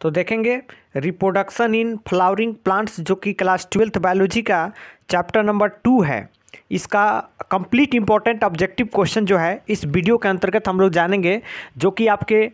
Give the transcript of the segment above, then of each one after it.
तो देखेंगे reproduction in flowering plants जो कि क्लास ट्वेल्थ बायोलॉजी का चैप्टर नंबर टू है इसका कंप्लीट इम्पॉर्टेंट ऑब्जेक्टिव क्वेश्चन जो है इस वीडियो के अंतर्गत हम लोग जानेंगे जो कि आपके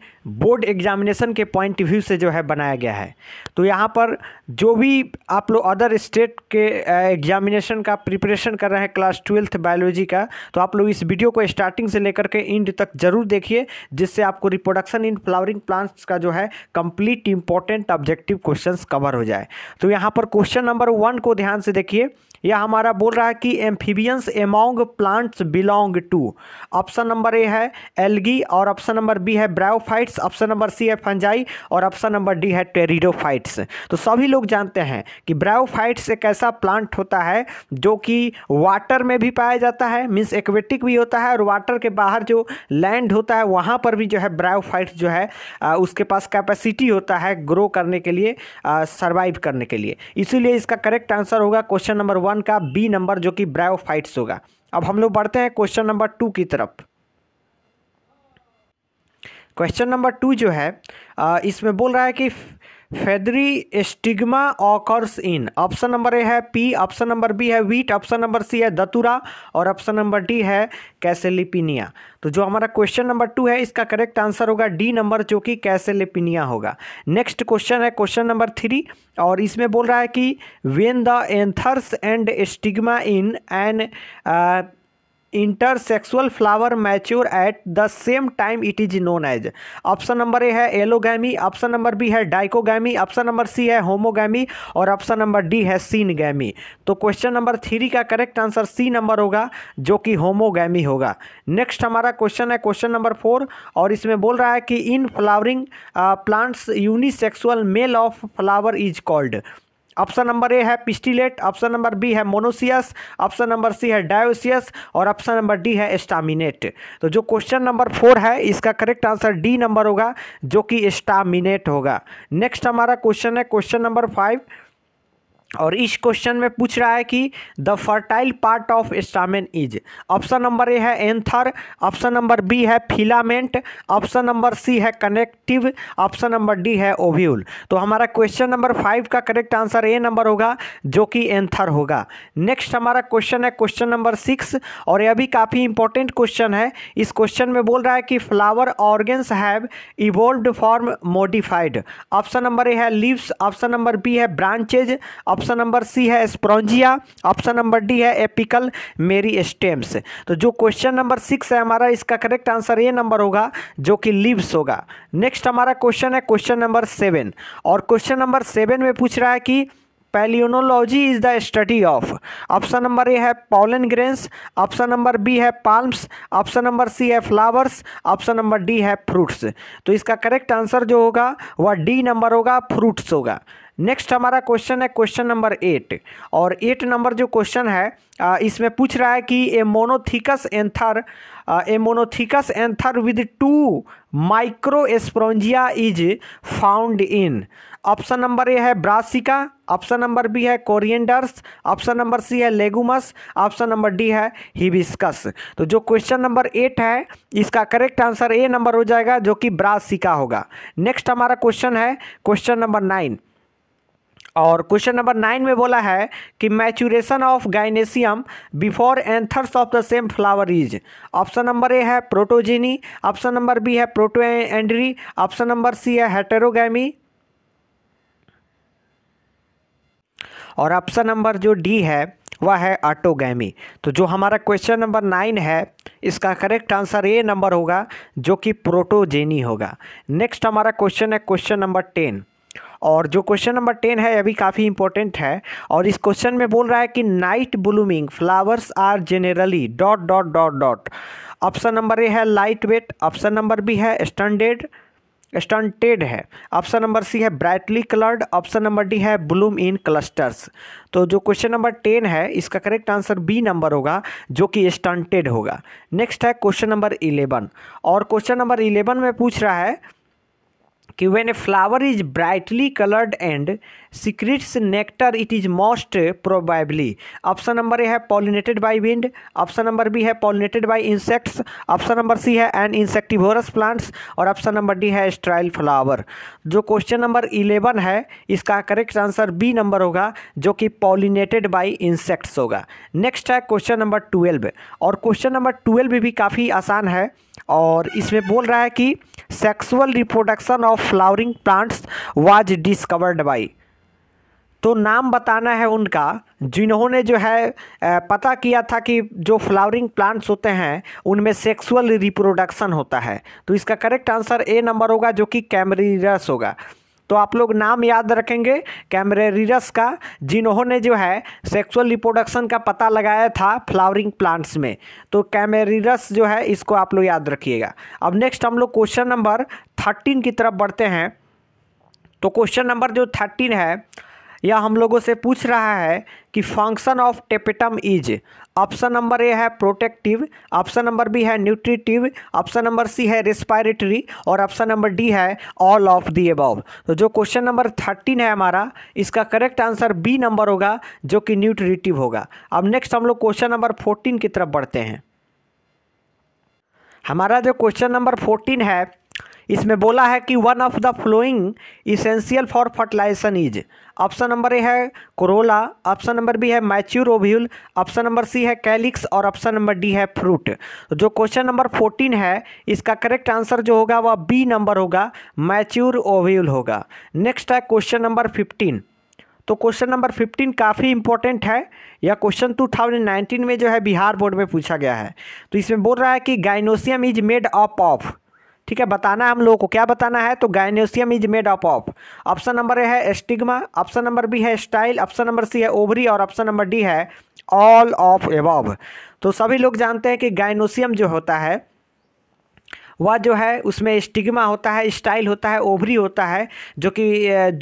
बोर्ड एग्जामिनेशन के पॉइंट व्यू से जो है बनाया गया है तो यहाँ पर जो भी आप लोग अदर स्टेट के एग्जामिनेशन का प्रिपरेशन कर रहे हैं क्लास ट्वेल्थ बायोलॉजी का तो आप लोग इस वीडियो को स्टार्टिंग से लेकर के इंड तक ज़रूर देखिए जिससे आपको रिप्रोडक्शन इन फ्लावरिंग प्लांट्स का जो है complete important objective question cover हो जाए तो यहाँ पर क्वेश्चन नंबर वन को ध्यान से देखिए यह हमारा बोल रहा है कि amphibians among plants belong to option number A है एलगी और ऑप्शन नंबर बी है ब्रायोफाइट्स ऑप्शन नंबर सी है फंजाई और ऑप्शन नंबर डी है टेरिडोफाइट्स तो सभी लोग जानते हैं कि ब्रायोफाइट्स एक ऐसा प्लांट होता है जो कि वाटर में भी पाया जाता है मीन्स एक्वेटिक भी होता है और वाटर के बाहर जो लैंड होता है वहाँ पर भी जो है ब्रायोफाइट्स जो है उसके पास कैपेसिटी होता है ग्रो करने के लिए सर्वाइव करने के लिए इसीलिए इसका करेक्ट आंसर होगा क्वेश्चन नंबर वन वन का बी नंबर जो कि ब्रायो होगा अब हम लोग बढ़ते हैं क्वेश्चन नंबर टू की तरफ क्वेश्चन नंबर टू जो है इसमें बोल रहा है कि feathery stigma occurs in option number A है पी ऑप्शन नंबर बी है वीट ऑप्शन नंबर सी है दतुरा और ऑप्शन नंबर डी है कैसेलिपिनिया तो जो हमारा क्वेश्चन नंबर टू है इसका करेक्ट आंसर होगा डी नंबर जो कि कैसेलिपिनिया होगा नेक्स्ट क्वेश्चन है क्वेश्चन नंबर थ्री और इसमें बोल रहा है कि when the anthers and stigma in an intersexual flower mature at the same time it is known as option number A है एलोगैमी ऑप्शन नंबर बी है डाइकोगैमी ऑप्शन नंबर सी है homogamy और ऑप्शन नंबर डी है syngamy तो question number three का correct answer C number होगा जो कि होमोगैमी होगा नेक्स्ट हमारा क्वेश्चन है क्वेश्चन नंबर फोर और इसमें बोल रहा है कि in flowering plants unisexual male of flower is called option number A है पिस्टिलेट ऑप्शन नंबर बी है मोनोसियस ऑप्शन नंबर सी है डायोसियस और ऑप्शन नंबर डी है स्टामिनेट तो जो क्वेश्चन नंबर फोर है इसका करेक्ट आंसर डी नंबर होगा जो कि स्टामिनेट होगा नेक्स्ट हमारा क्वेश्चन है क्वेश्चन नंबर फाइव और इस क्वेश्चन में पूछ रहा है कि the fertile part of stamen is option number A है एंथर ऑप्शन नंबर बी है फिलामेंट ऑप्शन नंबर सी है कनेक्टिव ऑप्शन नंबर डी है ओव्यूल तो हमारा क्वेश्चन नंबर फाइव का करेक्ट आंसर ए नंबर होगा जो कि एंथर होगा नेक्स्ट हमारा क्वेश्चन है क्वेश्चन नंबर सिक्स और यह भी काफ़ी इंपॉर्टेंट क्वेश्चन है इस क्वेश्चन में बोल रहा है कि flower organs have evolve form modified option number A है लीव्स ऑप्शन नंबर बी है branches option option number C है स्प्रॉन्जिया ऑप्शन नंबर डी है एपिकल मेरी स्टेम्स तो जो क्वेश्चन नंबर सिक्स है हमारा इसका करेक्ट आंसर ए नंबर होगा जो कि लिव्स होगा नेक्स्ट हमारा क्वेश्चन है क्वेश्चन नंबर सेवन और क्वेश्चन नंबर सेवन में पूछ रहा है कि palynology is the study of option number A है pollen grains option number B है पाल्म्स ऑप्शन नंबर सी है फ्लावर्स ऑप्शन नंबर डी है फ्रूट्स तो इसका करेक्ट आंसर जो होगा वह डी नंबर होगा फ्रूट्स होगा नेक्स्ट हमारा क्वेश्चन है क्वेश्चन नंबर एट और एट नंबर जो क्वेश्चन है इसमें पूछ रहा है कि a monothecous anther a monothecous anther with two microsporangia is found in option number A है ब्रासिका ऑप्शन नंबर बी है कोरिएंडर्स ऑप्शन नंबर सी है लेगुमस ऑप्शन नंबर डी है हिबिस्कस तो जो क्वेश्चन नंबर एट है इसका correct answer A number हो जाएगा जो कि ब्रासिका होगा नेक्स्ट हमारा क्वेश्चन है क्वेश्चन नंबर नाइन और क्वेश्चन नंबर नाइन में बोला है कि maturation of gynoecium before anthers of the same flower is option number A है प्रोटोजेनी ऑप्शन नंबर बी है protandry option number C है हेटेरोगैमी और ऑप्शन नंबर जो डी है वह है ऑटोगैमी तो जो हमारा क्वेश्चन नंबर नाइन है इसका करेक्ट आंसर ए नंबर होगा जो कि प्रोटोजेनी होगा नेक्स्ट हमारा क्वेश्चन है क्वेश्चन नंबर टेन और जो क्वेश्चन नंबर टेन है अभी काफ़ी इंपॉर्टेंट है और इस क्वेश्चन में बोल रहा है कि night blooming flowers are generally dot dot dot dot option number A है light weight option number B है स्टैंडर्ड स्टंटेड है ऑप्शन नंबर सी है brightly coloured option number D है ब्लूम इन क्लस्टर्स तो जो क्वेश्चन नंबर टेन है इसका correct answer B number होगा जो कि स्टंटेड होगा नेक्स्ट है क्वेश्चन नंबर इलेवन और क्वेश्चन नंबर इलेवन में पूछ रहा है कि when a flower is brightly coloured and secretes nectar it is most probably option number A है pollinated by wind option number B है pollinated by insects option number C है an insectivorous plants और option number D है sterile flower जो question number eleven है इसका correct answer B number होगा जो कि पॉलिनेटेड बाई इंसेक्ट्स होगा नेक्स्ट है क्वेश्चन नंबर ट्वेल्व और क्वेश्चन नंबर ट्वेल्व भी काफ़ी आसान है और इसमें बोल रहा है कि sexual reproduction of flowering plants was discovered by तो नाम बताना है उनका जिन्होंने जो है पता किया था कि जो फ्लावरिंग प्लांट्स होते हैं उनमें सेक्सुअल रिप्रोडक्शन होता है तो इसका करेक्ट आंसर ए नंबर होगा जो कि कैमरिरस होगा तो आप लोग नाम याद रखेंगे कैमरेरिरस का जिन्होंने जो है सेक्सुअल रिप्रोडक्शन का पता लगाया था फ्लावरिंग प्लांट्स में तो कैमेरिरस जो है इसको आप लोग याद रखिएगा अब नेक्स्ट हम लोग क्वेश्चन नंबर थर्टीन की तरफ बढ़ते हैं तो क्वेश्चन नंबर जो थर्टीन है या हम लोगों से पूछ रहा है कि function of tapetum is option number A है प्रोटेक्टिव ऑप्शन नंबर बी है न्यूट्रिटिव ऑप्शन नंबर सी है रेस्पायरेटरी और ऑप्शन नंबर डी है ऑल ऑफ दी अबाव तो जो क्वेश्चन नंबर थर्टीन है हमारा इसका करेक्ट आंसर बी नंबर होगा जो कि न्यूट्रिटिव होगा अब नेक्स्ट हम लोग क्वेश्चन नंबर फोर्टीन की तरफ बढ़ते हैं हमारा जो क्वेश्चन नंबर फोर्टीन है इसमें बोला है कि one of the following essential for fertilisation is option number A है कोरोला ऑप्शन नंबर बी है mature ovule option number C है कैलिक्स और ऑप्शन नंबर डी है फ्रूट जो क्वेश्चन नंबर फोर्टीन है इसका करेक्ट आंसर जो होगा वह बी नंबर होगा मैच्योर ओव्यूल होगा नेक्स्ट है क्वेश्चन नंबर फिफ्टीन तो क्वेश्चन नंबर फिफ्टीन काफ़ी इंपॉर्टेंट है यह क्वेश्चन टू थाउजेंड नाइनटीन में जो है बिहार बोर्ड में पूछा गया है तो इसमें बोल रहा है कि gynoecium is made up of ठीक है बताना हम लोगों को क्या बताना है तो gynoecium is made up of option number A है स्टिग्मा ऑप्शन नंबर बी है स्टाइल ऑप्शन नंबर सी है ओवरी और ऑप्शन नंबर डी है ऑल ऑफ एवॉब तो सभी लोग जानते हैं कि गायनोशियम जो होता है वह जो है उसमें स्टिग्मा होता है स्टाइल होता है ओवरी होता है जो कि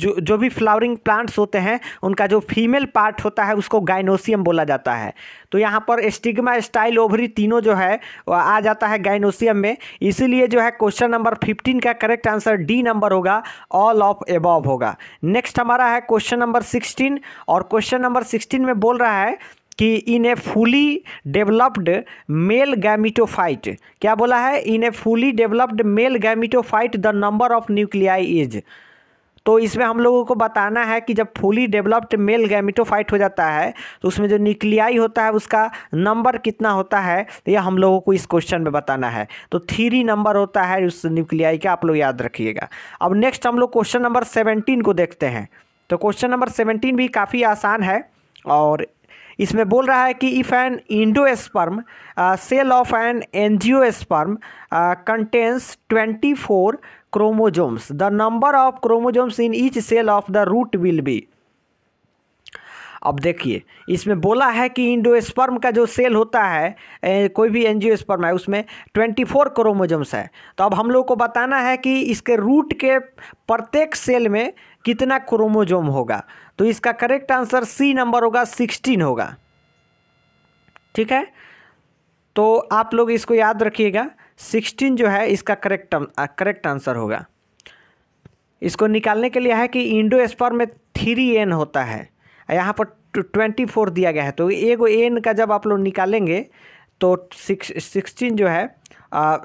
जो जो भी फ्लावरिंग प्लांट्स होते हैं उनका जो फीमेल पार्ट होता है उसको गाइनोसियम बोला जाता है तो यहाँ पर स्टिग्मा स्टाइल ओवरी तीनों जो है आ जाता है गाइनोसियम में इसीलिए जो है क्वेश्चन नंबर फिफ्टीन का करेक्ट आंसर डी नंबर होगा ऑल ऑफ एबॉव होगा नेक्स्ट हमारा है क्वेश्चन नंबर सिक्सटीन और क्वेश्चन नंबर सिक्सटीन में बोल रहा है कि in a fully developed male gametophyte क्या बोला है in a fully developed male gametophyte the number of nuclei is तो इसमें हम लोगों को बताना है कि जब फुली डेवलप्ड मेल गैमिटोफाइट हो जाता है तो उसमें जो न्यूक्लियाई होता है उसका नंबर कितना होता है तो यह हम लोगों को इस क्वेश्चन में बताना है तो थ्री नंबर होता है उस न्यूक्लियाई का आप लोग याद रखिएगा अब नेक्स्ट हम लोग क्वेश्चन नंबर सेवेंटीन को देखते हैं तो क्वेश्चन नंबर सेवेंटीन भी काफ़ी आसान है और इसमें बोल रहा है कि if an endosperm cell of an angiosperm contains twenty four chromosomes the number of chromosomes in each cell of the root will be अब देखिए इसमें बोला है कि इंडो स्पर्म का जो सेल होता है ए, कोई भी एनजीओ स्पर्म है उसमें ट्वेंटी फोर क्रोमोजोम्स है तो अब हम लोग को बताना है कि इसके रूट के प्रत्येक सेल में कितना क्रोमोजोम होगा तो इसका करेक्ट आंसर सी नंबर होगा सिक्सटीन होगा ठीक है तो आप लोग इसको याद रखिएगा सिक्सटीन जो है इसका करेक्ट करेक्ट आंसर होगा इसको निकालने के लिए है कि इंडो स्पर में थ्री एन होता है यहाँ पर ट्वेंटी फोर दिया गया है तो एगो एन का जब आप लोग निकालेंगे तो सिक्स सिक्सटीन जो है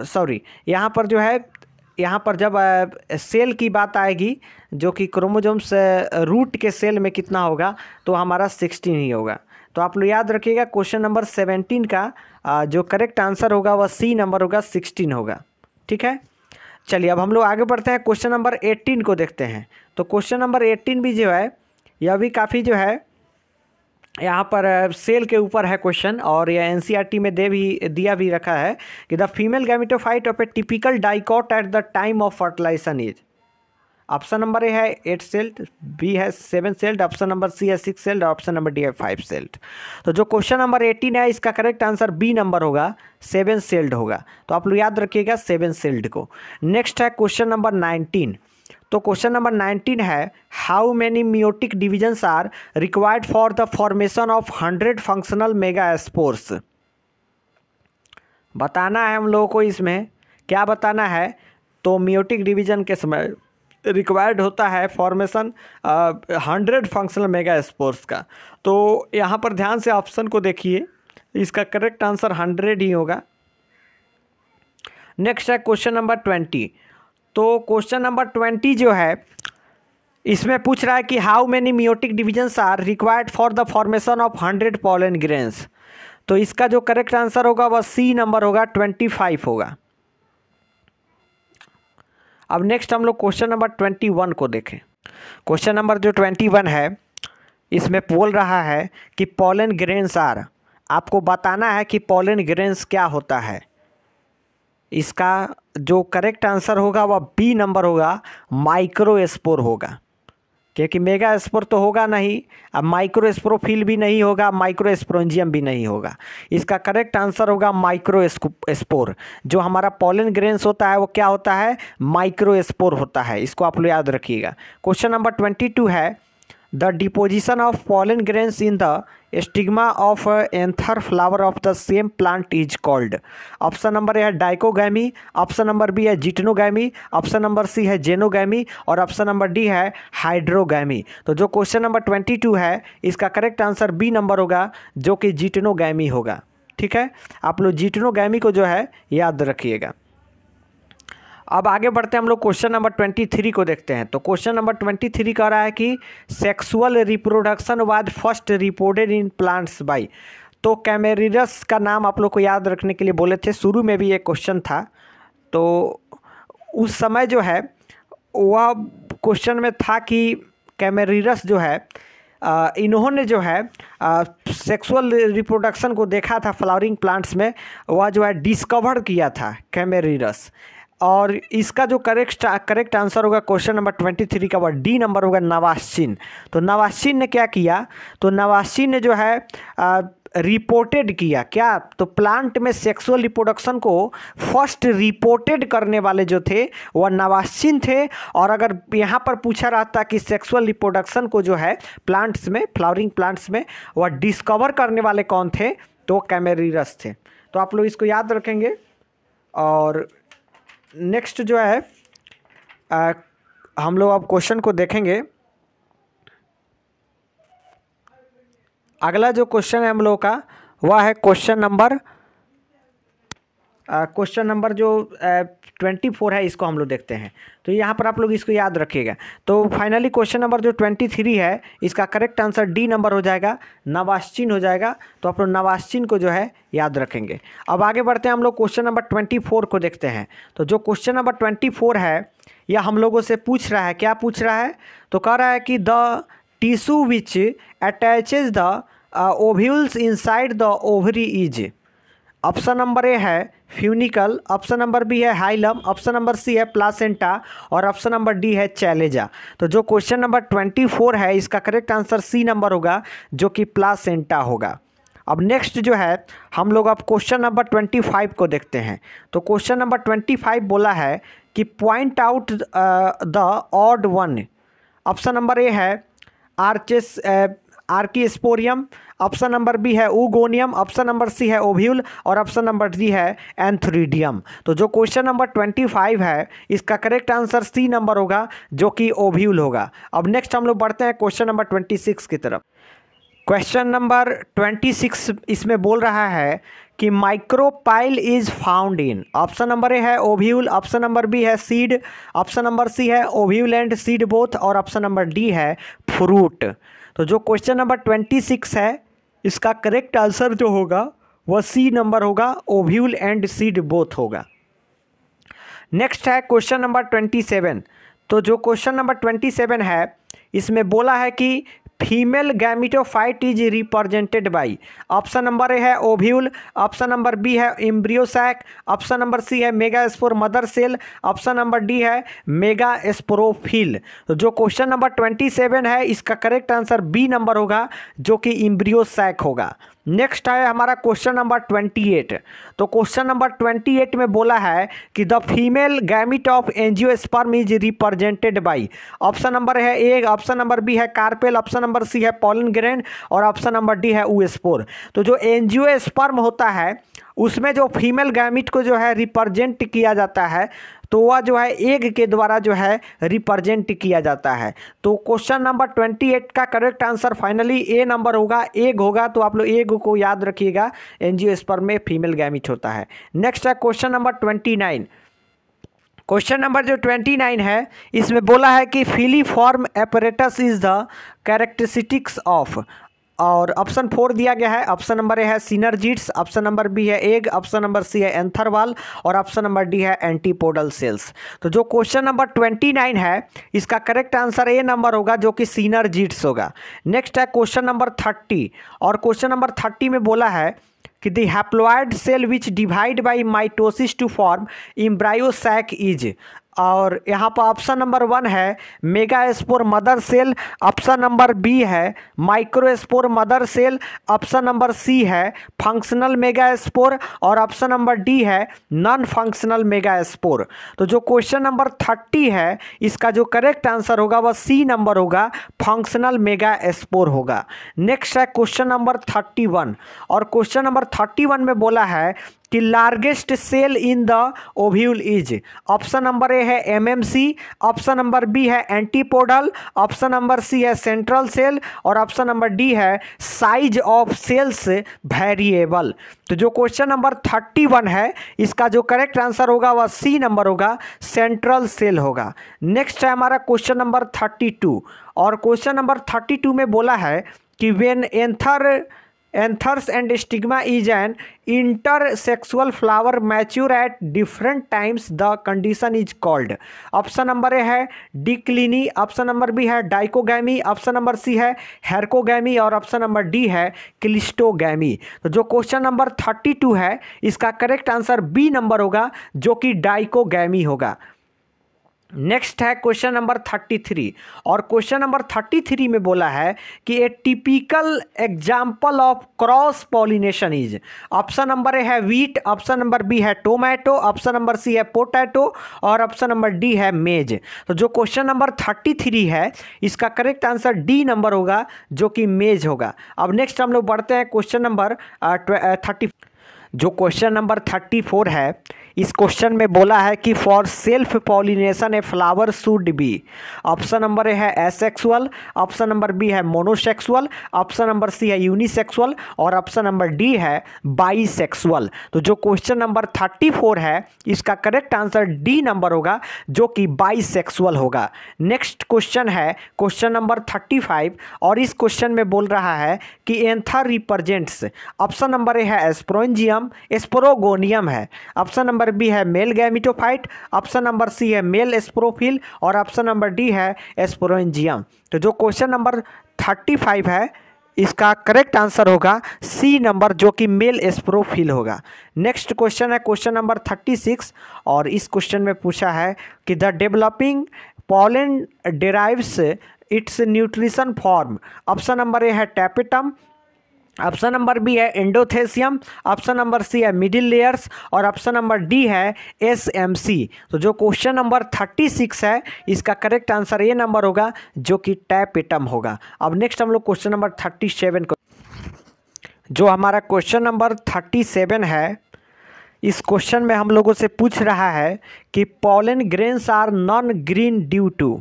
सॉरी यहाँ पर जो है यहाँ पर जब सेल की बात आएगी जो कि क्रोमोजोम्स रूट के सेल में कितना होगा तो हमारा सिक्सटीन ही होगा तो आप लोग याद रखिएगा क्वेश्चन नंबर सेवेंटीन का जो करेक्ट आंसर होगा वह सी नंबर होगा सिक्सटीन होगा ठीक है चलिए अब हम लोग आगे बढ़ते हैं क्वेश्चन नंबर एट्टीन को देखते हैं तो क्वेश्चन नंबर एट्टीन भी जो है यह भी काफ़ी जो है यहाँ पर सेल के ऊपर है क्वेश्चन और यह एन e में दे भी दिया भी रखा है कि the female gametophyte of a typical dicot at the time of fertilisation is option number A है एट सेल्ड बी है seven celled option number C है six celled option number D है फाइव सेल्ड तो जो question number eighteen है इसका correct answer B number होगा seven celled होगा तो आप लोग याद रखिएगा सेवन सेल्ड को नेक्स्ट है क्वेश्चन नंबर नाइनटीन तो क्वेश्चन नंबर नाइनटीन है how many meiotic divisions are required for the formation of hundred functional megaspores बताना है हम लोगों को इसमें क्या बताना है तो मियोटिक डिवीजन के समय रिक्वायर्ड होता है formation hundred functional megaspores का तो यहाँ पर ध्यान से ऑप्शन को देखिए इसका करेक्ट आंसर हंड्रेड ही होगा नेक्स्ट है क्वेश्चन नंबर ट्वेंटी तो क्वेश्चन नंबर ट्वेंटी जो है इसमें पूछ रहा है कि how many meiotic divisions are required for the formation of hundred pollen grains तो इसका जो करेक्ट आंसर होगा वह सी नंबर होगा ट्वेंटी फाइव होगा अब नेक्स्ट हम लोग क्वेश्चन नंबर ट्वेंटी वन को देखें क्वेश्चन नंबर जो ट्वेंटी वन है इसमें बोल रहा है कि पॉलन ग्रेन्स आर आपको बताना है कि पॉलन ग्रेन्स क्या होता है इसका जो करेक्ट आंसर होगा वह बी नंबर होगा माइक्रोस्पोर होगा क्योंकि मेगा स्पोर तो होगा नहीं अब माइक्रोस्प्रोफिल भी नहीं होगा माइक्रोस्प्रोंजियम भी नहीं होगा इसका करेक्ट आंसर होगा माइक्रोस्पोर जो हमारा पोलन ग्रेन्स होता है वो क्या होता है माइक्रोस्पोर होता है इसको आप लोग याद रखिएगा क्वेश्चन नंबर ट्वेंटी टू है the deposition of pollen grains in the stigma of anther flower of the same plant is called option number A है डाइकोगैमी ऑप्शन नंबर बी है जिटनोगैमी ऑप्शन नंबर सी है जेनोगैमी और option number D है हाइड्रोगैमी तो जो question number twenty two है इसका correct answer B number होगा जो कि जिटनोगैमी होगा ठीक है आप लोग जिटनोगैमी को जो है याद रखिएगा अब आगे बढ़ते हैं हम लोग क्वेश्चन नंबर ट्वेंटी थ्री को देखते हैं तो क्वेश्चन नंबर ट्वेंटी थ्री कह रहा है कि sexual reproduction was first reported in plants by तो कैमेरिरस का नाम आप लोग को याद रखने के लिए बोले थे शुरू में भी एक क्वेश्चन था तो उस समय जो है वह क्वेश्चन में था कि कैमेरिरस जो है इन्होंने जो है सेक्सुअल रिप्रोडक्शन को देखा था फ्लावरिंग प्लांट्स में वह जो है डिस्कवर किया था कैमेरिरस और इसका जो करेक्ट करेक्ट आंसर होगा क्वेश्चन नंबर ट्वेंटी थ्री का वह डी नंबर होगा नवासीन तो नवासीन ने क्या किया तो नवासीन ने जो है आ, रिपोर्टेड किया क्या तो प्लांट में सेक्सुअल रिप्रोडक्शन को फर्स्ट रिपोर्टेड करने वाले जो थे वह नवासिन थे और अगर यहाँ पर पूछा रहता कि सेक्सुअल रिप्रोडक्शन को जो है प्लांट्स में फ्लावरिंग प्लांट्स में वह डिस्कवर करने वाले कौन थे तो कैमेरिरस थे तो आप लोग इसको याद रखेंगे और नेक्स्ट जो है आ, हम लोग अब क्वेश्चन को देखेंगे अगला जो क्वेश्चन है हम लोगों का वह है क्वेश्चन नंबर क्वेश्चन नंबर जो ट्वेंटी फोर है इसको हम लोग देखते हैं तो यहाँ पर आप लोग इसको याद रखिएगा तो फाइनली क्वेश्चन नंबर जो ट्वेंटी थ्री है इसका करेक्ट आंसर डी नंबर हो जाएगा नवाश्चिन हो जाएगा तो आप लोग नवाश्चिन को जो है याद रखेंगे अब आगे बढ़ते हैं हम लोग क्वेश्चन नंबर ट्वेंटी फोर को देखते हैं तो जो क्वेश्चन नंबर ट्वेंटी फोर है यह हम लोगों से पूछ रहा है क्या पूछ रहा है तो कह रहा है कि the tissue which attaches the ovules inside the ovary is option number A है फ्यूनिकल ऑप्शन नंबर बी है हाइलम ऑप्शन नंबर सी है प्लासेंटा और ऑप्शन नंबर डी है चैलेजा तो जो क्वेश्चन नंबर ट्वेंटी फोर है इसका करेक्ट आंसर सी नंबर होगा जो कि प्लासेंटा होगा अब नेक्स्ट जो है हम लोग अब क्वेश्चन नंबर ट्वेंटी फाइव को देखते हैं तो क्वेश्चन नंबर ट्वेंटी फाइव बोला है कि point out the odd one option number A है arches archesporium option number B है ऊगोनियम ऑप्शन नंबर सी है ओव्यूल और ऑप्शन नंबर डी है एंथ्रीडियम तो जो क्वेश्चन नंबर ट्वेंटी फाइव है इसका करेक्ट आंसर सी नंबर होगा जो कि ओव्यूल होगा अब नेक्स्ट हम लोग बढ़ते हैं क्वेश्चन नंबर ट्वेंटी सिक्स की तरफ क्वेश्चन नंबर ट्वेंटी सिक्स इसमें बोल रहा है कि micropyle is found in option number A है ओव्यूल ऑप्शन नंबर बी है सीड ऑप्शन नंबर सी है ओव्यूल एंड सीड बोथ और ऑप्शन नंबर डी है फ्रूट तो जो क्वेश्चन नंबर ट्वेंटी सिक्स है इसका करेक्ट आंसर जो होगा वह सी नंबर होगा ओव्यूल एंड सीड बोथ होगा नेक्स्ट है क्वेश्चन नंबर ट्वेंटी सेवन तो जो क्वेश्चन नंबर ट्वेंटी सेवन है इसमें बोला है कि female gametophyte is represented by option number A है ओव्यूल ऑप्शन नंबर बी है इम्ब्रियोसैक ऑप्शन नंबर सी है megaspore mother cell option number D है मेगा स्पोरोफिल तो जो क्वेश्चन नंबर ट्वेंटी सेवन है इसका करेक्ट आंसर बी नंबर होगा जो कि इम्ब्रियोसैक होगा नेक्स्ट है हमारा क्वेश्चन नंबर ट्वेंटी एट तो क्वेश्चन नंबर ट्वेंटी एट में बोला है कि the female gamete of angiosperm is represented by option number है ए ऑप्शन नंबर बी है कार्पेल ऑप्शन नंबर सी है पॉलन ग्रेन और ऑप्शन नंबर डी है ऊस्पोर तो जो एनजीओ स्पर्म होता है उसमें जो फीमेल गैमिट को जो है रिप्रेजेंट किया जाता है तो वह जो है एग के द्वारा जो है रिप्रेजेंट किया जाता है तो क्वेश्चन नंबर ट्वेंटी एट का correct answer finally A number होगा एग होगा तो आप लोग एग को याद रखिएगा एनजीओ स्पर्म में फीमेल गैमिट होता है नेक्स्ट है question number twenty nine question number जो ट्वेंटी नाइन है इसमें बोला है कि filiform apparatus is the characteristics of और ऑप्शन फोर दिया गया है ऑप्शन नंबर ए है सीनर्जिट्स ऑप्शन नंबर बी है एग ऑप्शन नंबर सी है एंथरवाल और ऑप्शन नंबर डी है एंटीपोडल सेल्स तो जो क्वेश्चन नंबर ट्वेंटी नाइन है इसका करेक्ट आंसर ए नंबर होगा जो कि सीनर्जिट्स होगा नेक्स्ट है क्वेश्चन नंबर थर्टी और क्वेश्चन नंबर थर्टी में बोला है कि diploid cell which divide by mitosis to form embryo sac is और यहाँ पर ऑप्शन नंबर वन है megaspore mother cell option number B है microspore mother cell option number C है फंक्शनल मेगा स्पोर और ऑप्शन नंबर डी है non functional megaspore तो जो क्वेश्चन नंबर थर्टी है इसका जो करेक्ट आंसर होगा वह सी नंबर होगा फंक्शनल मेगा स्पोर होगा नेक्स्ट है क्वेश्चन नंबर थर्टी वन और क्वेश्चन नंबर थर्टी वन में बोला है कि largest cell in the ovule is option number A है एमएमसी ऑप्शन नंबर बी है एंटीपोडल ऑप्शन नंबर सी है सेंट्रल सेल और ऑप्शन नंबर डी है साइज ऑफ सेल्स वेरिएबल तो जो क्वेश्चन नंबर थर्टी वन है इसका जो करेक्ट आंसर होगा वह सी नंबर होगा सेंट्रल सेल होगा नेक्स्ट है हमारा क्वेश्चन नंबर थर्टी टू और क्वेश्चन नंबर थर्टी टू में बोला है कि when anther anthers and stigma is an intersexual flower mature at different times the condition is called option number A है dicliny option number B है dichogamy option number C है herkogamy और option number D है cleistogamy तो जो question number thirty to है इसका correct answer B number होगा जो कि डाइकोगैमी होगा नेक्स्ट है क्वेश्चन नंबर थर्टी थ्री और क्वेश्चन नंबर थर्टी थ्री में बोला है कि a typical example of cross pollination is option number A है वीट ऑप्शन नंबर बी है टोमेटो ऑप्शन नंबर सी है पोटैटो और ऑप्शन नंबर डी है मेज तो जो क्वेश्चन नंबर थर्टी थ्री है इसका करेक्ट आंसर डी नंबर होगा जो कि मेज होगा अब नेक्स्ट हम लोग बढ़ते हैं क्वेश्चन नंबर थर्टी जो क्वेश्चन नंबर थर्टी फोर है इस क्वेश्चन में बोला है कि for self pollination a flower should be option number A है एसेक्सुअल ऑप्शन नंबर बी है मोनोसेक्सुअल ऑप्शन नंबर सी है यूनिसेक्सुअल और ऑप्शन नंबर डी है बाईसेक्सुअल तो जो क्वेश्चन नंबर थर्टी फोर है इसका करेक्ट आंसर डी नंबर होगा जो कि बाईसेक्सुअल होगा नेक्स्ट क्वेश्चन है क्वेश्चन नंबर थर्टी फाइव और इस क्वेश्चन में बोल रहा है कि anther represents option number A है एस्प्रोजियम नाम स्प्रोगोनियम है ऑप्शन नंबर बी है male gametophyte option number C है मेल स्प्रोफिल और ऑप्शन नंबर डी है स्प्रोजियम तो जो क्वेश्चन नंबर थर्टी फाइव है इसका करेक्ट आंसर होगा सी नंबर जो कि मेल स्प्रोफिल होगा नेक्स्ट क्वेश्चन है क्वेश्चन नंबर थर्टी सिक्स और इस क्वेश्चन में पूछा है कि the developing pollen derives its nutrition from option number A है टैपिटम ऑप्शन नंबर बी है इंडोथेसियम ऑप्शन नंबर सी है मिडिल लेयर्स और ऑप्शन नंबर डी है एस एम सी तो जो क्वेश्चन नंबर थर्टी सिक्स है इसका करेक्ट आंसर ये नंबर होगा जो कि टैपिटम होगा अब नेक्स्ट हम लोग क्वेश्चन नंबर थर्टी सेवन को जो हमारा क्वेश्चन नंबर थर्टी सेवन है इस क्वेश्चन में हम लोगों से पूछ रहा है कि pollen grains are non green due to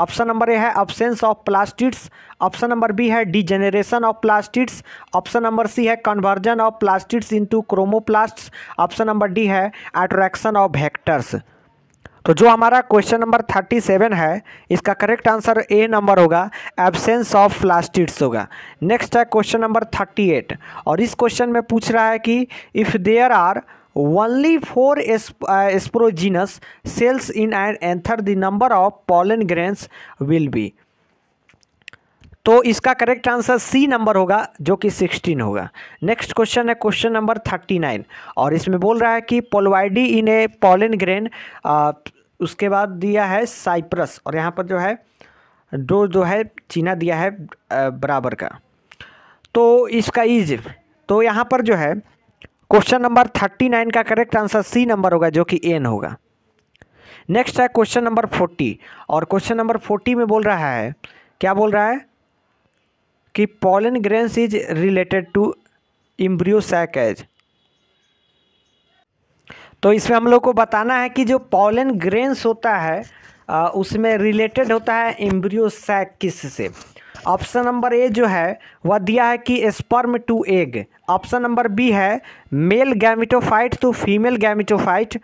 option number A है absence of plastids option number B है degeneration of plastids option number C है conversion of plastids into chromoplasts option number D है एट्रैक्शन ऑफ हैक्टर्स तो जो हमारा question number thirty seven है इसका correct answer A number होगा absence of plastids होगा नेक्स्ट है क्वेश्चन नंबर थर्टी एट और इस क्वेश्चन में पूछ रहा है कि if there are only four sporogenous cells in an anther the number of pollen grains will be तो इसका करेक्ट आंसर सी नंबर होगा जो कि सिक्सटीन होगा नेक्स्ट क्वेश्चन है क्वेश्चन नंबर थर्टी नाइन और इसमें बोल रहा है कि पोलवाइडी इन ए पॉलन ग्रेन उसके बाद दिया है साइप्रस और यहाँ पर जो है डो जो है चीना दिया है uh, बराबर का तो इसका इज तो यहाँ पर जो है क्वेश्चन नंबर थर्टी नाइन का करेक्ट आंसर सी नंबर होगा जो कि एन होगा नेक्स्ट है क्वेश्चन नंबर फोर्टी और क्वेश्चन नंबर फोर्टी में बोल रहा है क्या बोल रहा है कि pollen grains is related to embryo as तो इसमें हम लोग को बताना है कि जो पॉलन ग्रेन्स होता है उसमें रिलेटेड होता है इम्ब्रियो सैक किस से ऑप्शन नंबर ए जो है वह दिया है कि sperm to egg option number B है male gametophyte to female gametophyte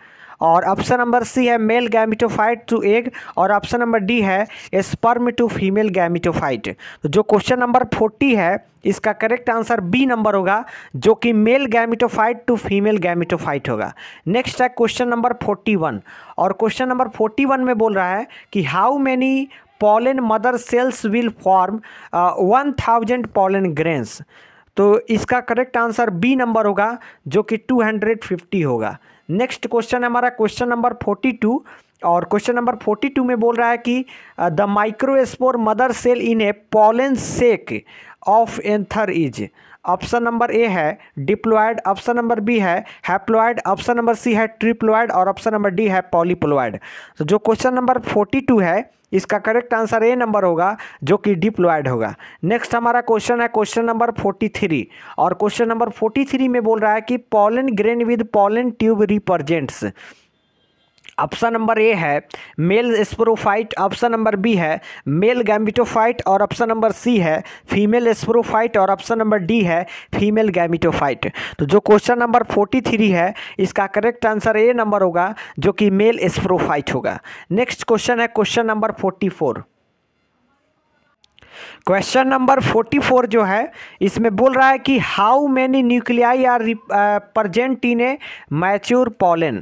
और ऑप्शन नंबर सी है मेल गैमिटोफाइट टू एग और ऑप्शन नंबर डी है स्पर्म टू फीमेल गैमिटोफाइट तो जो क्वेश्चन नंबर फोर्टी है इसका करेक्ट आंसर बी नंबर होगा जो कि male gametophyte to female gametophyte होगा नेक्स्ट है क्वेश्चन नंबर फोर्टी वन और क्वेश्चन नंबर फोर्टी वन में बोल रहा है कि how many pollen mother cells will form one thousand pollen grains तो इसका करेक्ट आंसर बी नंबर होगा जो कि टू हंड्रेड फिफ्टी होगा नेक्स्ट क्वेश्चन हमारा क्वेश्चन नंबर फोर्टी टू और क्वेश्चन नंबर फोर्टी टू में बोल रहा है कि the microspore mother cell in a pollen sac of anther is option number A है डिप्लोइड ऑप्शन नंबर बी है हैप्लोइड ऑप्शन नंबर सी है ट्रिप्लोइड और ऑप्शन नंबर डी है पॉलीप्लोइड तो जो क्वेश्चन नंबर फोर्टी टू है इसका correct answer A number होगा जो कि डिप्लोइड होगा नेक्स्ट हमारा क्वेश्चन है क्वेश्चन नंबर फोर्टी थ्री और क्वेश्चन नंबर फोर्टी थ्री में बोल रहा है कि pollen grain with pollen tube represents option number A है male sporophyte option number B है मेल गैमिटोफाइट और ऑप्शन नंबर सी है फीमेल स्प्रोफाइट और ऑप्शन नंबर डी है फीमेल गैमिटोफाइट तो जो क्वेश्चन नंबर फोर्टी थ्री है इसका करेक्ट आंसर ए नंबर होगा जो कि मेल स्प्रोफाइट होगा नेक्स्ट क्वेश्चन है question number forty four question number forty four जो है इसमें बोल रहा है कि how many nuclei are present in a mature pollen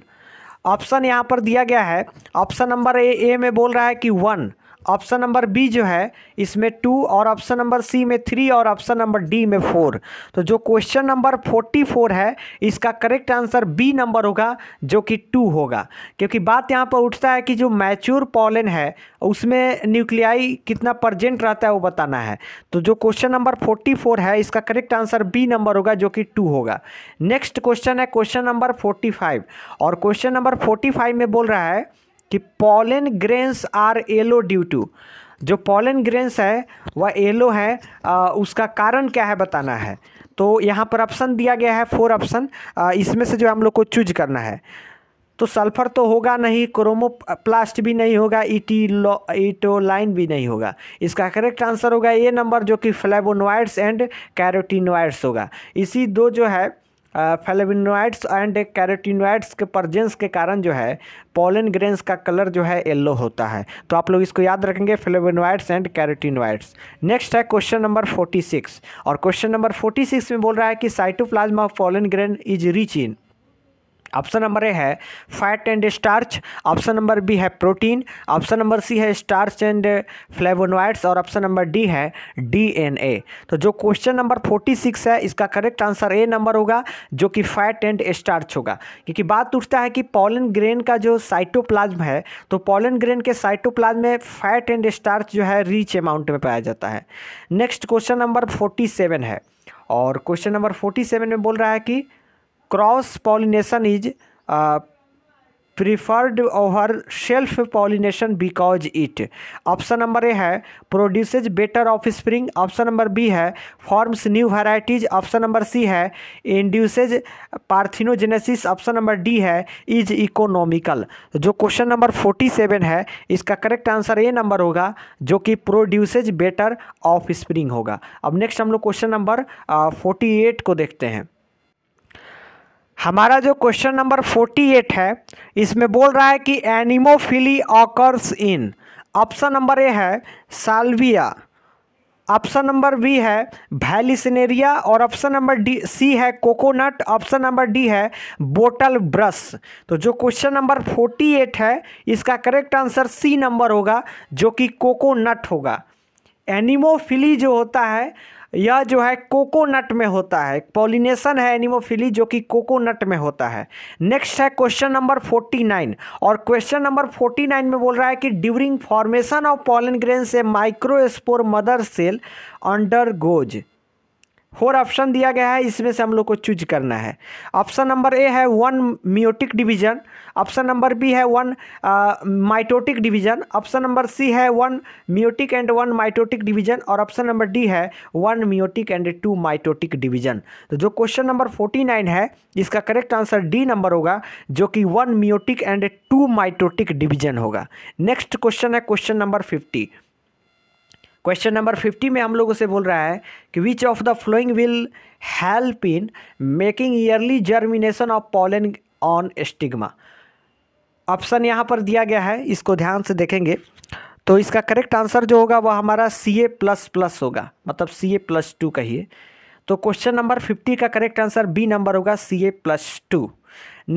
option यहाँ पर दिया गया है ऑप्शन नंबर ए ए में बोल रहा है कि वन ऑप्शन नंबर बी जो है इसमें टू और ऑप्शन नंबर सी में थ्री और ऑप्शन नंबर डी में फोर तो जो क्वेश्चन नंबर फोर्टी फोर है इसका करेक्ट आंसर बी नंबर होगा जो कि टू होगा क्योंकि बात यहाँ पर उठता है कि जो मैच्योर पॉलन है उसमें न्यूक्लियाई कितना प्रजेंट रहता है वो बताना है तो जो क्वेश्चन नंबर फोर्टी फोर है इसका करेक्ट आंसर बी नंबर होगा जो कि टू होगा नेक्स्ट क्वेश्चन है क्वेश्चन नंबर फोर्टी फाइव और क्वेश्चन नंबर फोर्टी फाइव में बोल रहा है कि pollen grains are yellow due to जो पॉलन ग्रेन्स है वह येलो है आ, उसका कारण क्या है बताना है तो यहाँ पर ऑप्शन दिया गया है फोर ऑप्शन इसमें से जो हम लोग को चूज करना है तो सल्फर तो होगा नहीं क्रोमोप्लास्ट भी नहीं होगा इटीलो e ईटोलाइन e भी नहीं होगा इसका करेक्ट आंसर होगा ये नंबर जो कि फ्लैबोनवाइड्स एंड कैरोटीनवाइड्स होगा इसी दो जो है फेलेविनोइड्स एंड कैरेटिनोइड्स के प्रजेंस के कारण जो है पोलन ग्रेन्स का कलर जो है येलो होता है तो आप लोग इसको याद रखेंगे फेलेबिनोइड्स एंड कैरेटिनोइड्स नेक्स्ट है क्वेश्चन नंबर फोर्टी सिक्स और क्वेश्चन नंबर फोर्टी सिक्स में बोल रहा है कि cytoplasm of pollen grain is rich in option number A है fat and starch option number B है प्रोटीन ऑप्शन नंबर सी है स्टार्च एंड फ्लेवोनोइड्स और ऑप्शन नंबर डी है डीएनए तो जो क्वेश्चन नंबर फोर्टी सिक्स है इसका correct answer A number होगा जो कि फैट एंड स्टार्च होगा क्योंकि बात उठता है कि पॉलन ग्रेन का जो साइटोप्लाज्म है तो पॉलन ग्रेन के साइटोप्लाज्म में फैट एंड स्टार्च जो है रिच अमाउंट में पाया जाता है next question number forty seven है और क्वेश्चन नंबर फोर्टी सेवन में बोल रहा है कि cross pollination is preferred over self pollination because it option number A है produces better offspring option number B है forms new varieties option number C है induces parthenogenesis option number D है is economical जो question number forty seven है इसका correct answer A number होगा जो कि प्रोड्यूसेज बेटर ऑफ स्प्रिंग होगा अब नेक्स्ट हम लोग क्वेश्चन नंबर फोर्टी एट को देखते हैं हमारा जो क्वेश्चन नंबर फोर्टी एट है इसमें बोल रहा है कि anemophily occurs in option number A है साल्विया ऑप्शन नंबर बी है भैलीसनेरिया और ऑप्शन नंबर डी सी है कोकोनट ऑप्शन नंबर डी है बोटल ब्रश तो जो क्वेश्चन नंबर फोर्टी एट है इसका करेक्ट आंसर सी नंबर होगा जो कि कोकोनट होगा एनिमोफिली जो होता है यह जो है कोकोनट में होता है पॉलिनेशन है एनिमोफिली जो कि कोकोनट में होता है नेक्स्ट है क्वेश्चन नंबर फोर्टी नाइन और क्वेश्चन नंबर फोर्टी नाइन में बोल रहा है कि during formation of pollen grain से microspore mother cell undergoes four option दिया गया है इसमें से हम लोग को चूज करना है ऑप्शन नंबर ए है one meiotic division option number B है one mitotic division option number C है one meiotic and one mitotic division और ऑप्शन नंबर डी है one meiotic and two mitotic division तो जो question number forty nine है इसका correct answer D number होगा जो कि one meiotic and two mitotic division होगा नेक्स्ट क्वेश्चन है question number fifty question number fifty में हम लोगों से बोल रहा है कि which of the following will help in making early germination of pollen on stigma option यहाँ पर दिया गया है इसको ध्यान से देखेंगे तो इसका करेक्ट आंसर जो होगा वह हमारा सी ए प्लस प्लस होगा मतलब सी ए प्लस टू कहिए तो क्वेश्चन नंबर फिफ्टी का करेक्ट आंसर बी नंबर होगा C A plus two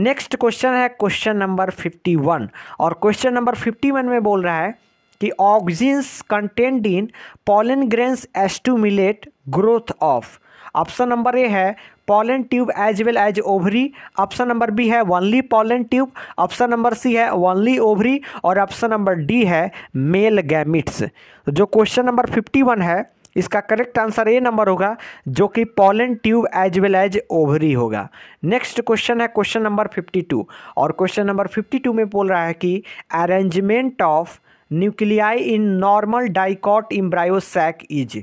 next question है क्वेश्चन नंबर फिफ्टी वन और क्वेश्चन नंबर फिफ्टी वन में बोल रहा है कि auxins content in pollen grains stimulate growth of option number A है pollen tube as well as ovary option number B है only pollen tube option number C है only ovary और option number D है mail gametes तो जो question number fifty one है इसका correct answer A number होगा जो कि pollen tube as well as ovary होगा नेक्स्ट क्वेश्चन है क्वेश्चन नंबर फिफ्टी टू और क्वेश्चन नंबर फिफ्टी टू में बोल रहा है कि arrangement of nuclei in normal dicot embryo sac is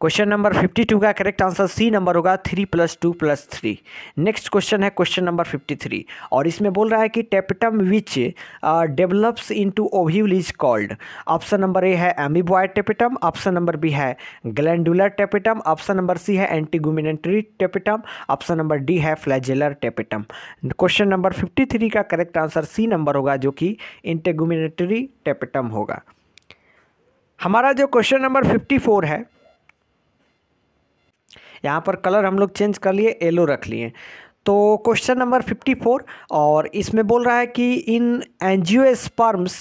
question number fifty two का करेक्ट आंसर सी नंबर होगा three plus two plus three next question है question number fifty three और इसमें बोल रहा है कि tapetum which develops into ovule is called option number A है amoeboid tapetum option number B है glandular tapetum option number C है integumentary tapetum option number D है flagellar tapetum question number fifty three का correct answer C number होगा जो कि इंटेगुमिनेटरी tapetum होगा हमारा जो क्वेश्चन नंबर फिफ्टी फोर है यहाँ पर कलर हम लोग चेंज कर लिए येलो रख लिए तो क्वेश्चन नंबर 54 और इसमें बोल रहा है कि in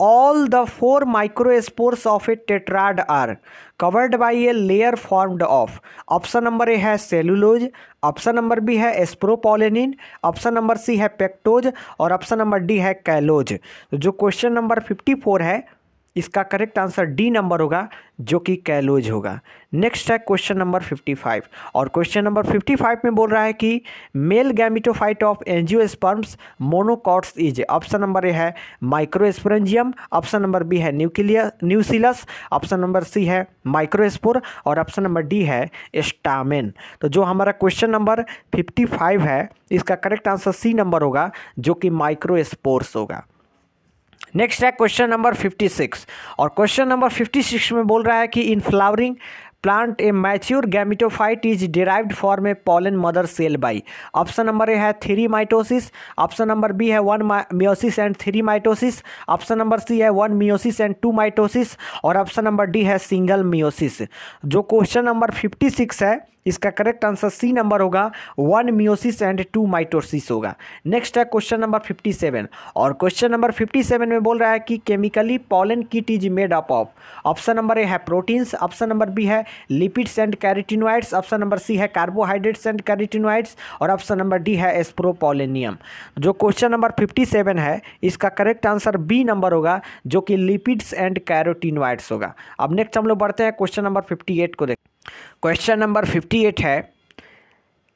all the four micro microspores of a tetrad are covered by a layer formed of option number A है सेलुलोज ऑप्शन नंबर बी है एस्प्रोपोलिन ऑप्शन नंबर सी है पेक्टोज और ऑप्शन नंबर डी है कैलोज तो जो question number 54 है इसका correct answer D number होगा जो कि कैलोज होगा नेक्स्ट है क्वेश्चन नंबर 55 और क्वेश्चन नंबर 55 में बोल रहा है कि male gametophyte of sperms monocots is option number A है माइक्रोस्पोरेंजियम ऑप्शन नंबर बी है nuclear nucellus option number C है माइक्रोस्पोर और ऑप्शन नंबर डी है स्टामिन तो जो हमारा क्वेश्चन नंबर फिफ्टी है इसका करेक्ट आंसर सी नंबर होगा जो कि माइक्रोस्पोर्स होगा नेक्स्ट है क्वेश्चन नंबर 56 और क्वेश्चन नंबर 56 में बोल रहा है कि in flowering plant a mature gametophyte is derived form a pollen mother cell by option number A है three mitosis option number B है one meiosis and three mitosis option number C है one meiosis and two mitosis और option number D है single meiosis जो question number fifty six है इसका correct answer C number होगा one meiosis and two mitosis होगा next है question number fifty seven और क्वेश्चन नंबर फिफ्टी सेवन में बोल रहा है कि chemically pollen kit is made up of option number A है प्रोटीन्स ऑप्शन नंबर बी है lipids and carotenoids option number C है कार्बोहाइड्रेट्स एंड कैरेटिनोइड्स और ऑप्शन नंबर डी है एस्प्रोपोलेनियम जो क्वेश्चन नंबर फिफ्टी सेवन है इसका correct answer B number होगा जो कि लिपिड्स एंड कैरोटिनोइड्स होगा अब नेक्स्ट हम लोग बढ़ते हैं क्वेश्चन नंबर फिफ्टी एट को देखें क्वेश्चन नंबर फिफ्टी एट है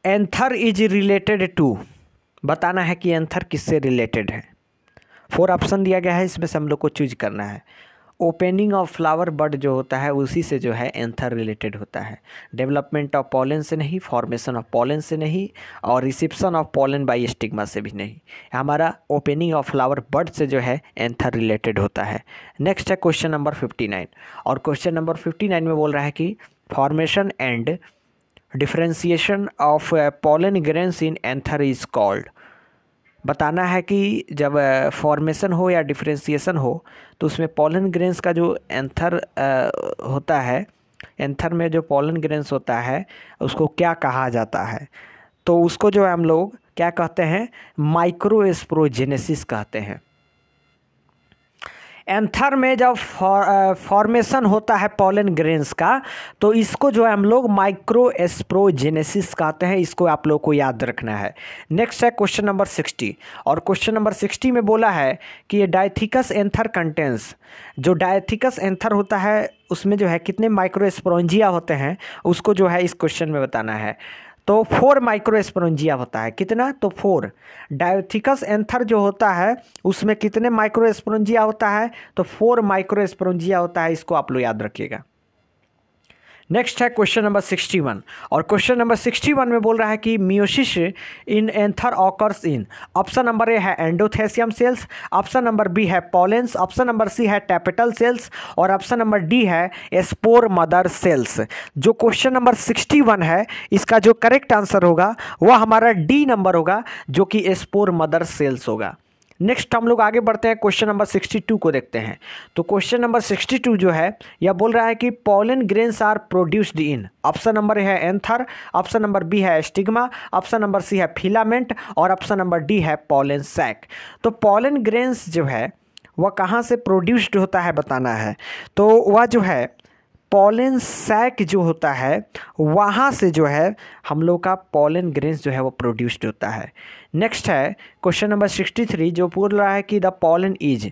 एंथर इज रिलेटेड टू बताना है कि एंथर किससे रिलेटेड है फोर ऑप्शन दिया गया है इसमें से हम लोग को चूज करना है ओपनिंग ऑफ फ्लावर बर्ड जो होता है उसी से जो है एंथर रिलेटेड होता है डेवलपमेंट ऑफ पॉलन से नहीं फॉर्मेशन ऑफ पॉलन से नहीं और reception of pollen by stigma से भी नहीं हमारा ओपनिंग ऑफ फ्लावर बर्ड से जो है एंथर रिलेटेड होता है नेक्स्ट है क्वेश्चन नंबर फिफ्टी नाइन और क्वेश्चन नंबर फिफ्टी नाइन में बोल रहा है कि formation and differentiation of pollen grains in anther is called बताना है कि जब फॉर्मेशन uh, हो या डिफ्रेंसीसन हो तो उसमें पोलन ग्रेन्स का जो एंथर uh, होता है एंथर में जो पोलन ग्रेन्स होता है उसको क्या कहा जाता है तो उसको जो है हम लोग क्या कहते हैं माइक्रोस्प्रोजेनेसिस कहते हैं एंथर में जब फॉर्मेशन होता है पॉलन ग्रेन्स का तो इसको जो है हम लोग माइक्रो एस्प्रोजेनेसिस कहते हैं इसको आप लोग को याद रखना है नेक्स्ट है क्वेश्चन नंबर सिक्सटी और क्वेश्चन नंबर सिक्सटी में बोला है कि ये डायथिकस एंथर कंटेंस जो डायथिकस एंथर होता है उसमें जो है कितने माइक्रो एस्प्रोजिया होते हैं उसको जो है इस क्वेश्चन में बताना है तो फोर माइक्रोस्पोरेंजिया होता है कितना तो फोर डायोथिकस एंथर जो होता है उसमें कितने माइक्रोस्पोरेंजिया होता है तो फोर माइक्रोस्पोरेंजिया होता है इसको आप लोग याद रखिएगा नेक्स्ट है क्वेश्चन नंबर सिक्सटी वन और क्वेश्चन नंबर सिक्सटी वन में बोल रहा है कि meiosis in anther occurs in option number A है endothecium cells option number B है पॉलेंस ऑप्शन नंबर सी है टैपिटल सेल्स और ऑप्शन नंबर डी है स्पोर मदर सेल्स जो क्वेश्चन नंबर सिक्सटी वन है इसका जो करेक्ट आंसर होगा वह हमारा डी नंबर होगा जो कि स्पोर मदर सेल्स होगा नेक्स्ट हम लोग आगे बढ़ते हैं क्वेश्चन नंबर सिक्सटी टू को देखते हैं तो क्वेश्चन नंबर सिक्सटी टू जो है यह बोल रहा है कि pollen grains are produced in option number है एंथर ऑप्शन नंबर बी है स्टिग्मा ऑप्शन नंबर सी है फिलामेंट और ऑप्शन नंबर डी है पोलन सैक तो पॉलन ग्रेन्स जो है वह कहाँ से प्रोड्यूस्ड होता है बताना है तो वह जो है पॉलन सैक जो होता है वहाँ से जो है हम लोग का पॉलन ग्रेन्स जो है वो प्रोड्यूस्ड होता है नेक्स्ट है क्वेश्चन नंबर सिक्सटी थ्री जो पूछ रहा है कि द पॉलन इज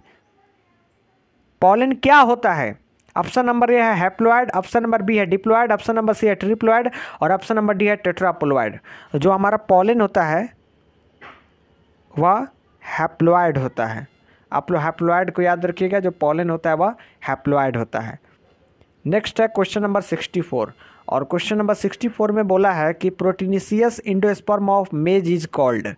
पॉलन क्या होता है ऑप्शन नंबर ए है हैप्लोइड ऑप्शन नंबर बी है डिप्लोइड ऑप्शन नंबर सी है ट्रिप्लोइड और ऑप्शन नंबर डी है टेट्राप्लोइड जो हमारा पॉलन होता है वह हैप्लोइड होता है आप लोग हैप्लोइड को याद रखिएगा जो पॉलन होता है वह हैप्लोइड होता है नेक्स्ट है क्वेश्चन नंबर सिक्सटी फोर और क्वेश्चन नंबर सिक्सटी फोर में बोला है कि proteinaceous endosperm of maize is called